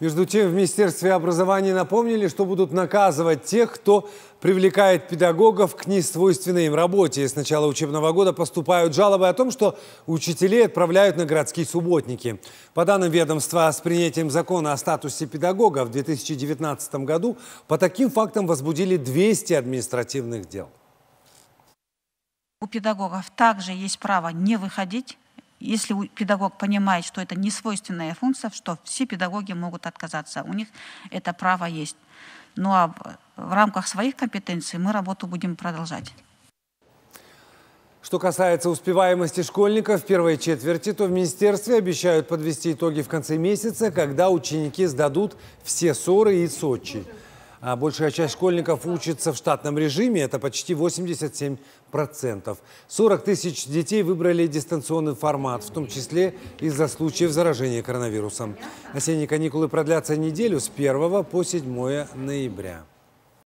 Между тем, в Министерстве образования напомнили, что будут наказывать тех, кто привлекает педагогов к несвойственной им работе. С начала учебного года поступают жалобы о том, что учителей отправляют на городские субботники. По данным ведомства, с принятием закона о статусе педагога в 2019 году по таким фактам возбудили 200 административных дел. У педагогов также есть право не выходить если педагог понимает, что это не свойственная функция, что все педагоги могут отказаться, у них это право есть. Ну а в рамках своих компетенций мы работу будем продолжать. Что касается успеваемости школьников в первой четверти, то в министерстве обещают подвести итоги в конце месяца, когда ученики сдадут все ссоры и Сочи. А большая часть школьников учится в штатном режиме, это почти 87%. 40 тысяч детей выбрали дистанционный формат, в том числе из-за случаев заражения коронавирусом. Осенние каникулы продлятся неделю с 1 по 7 ноября.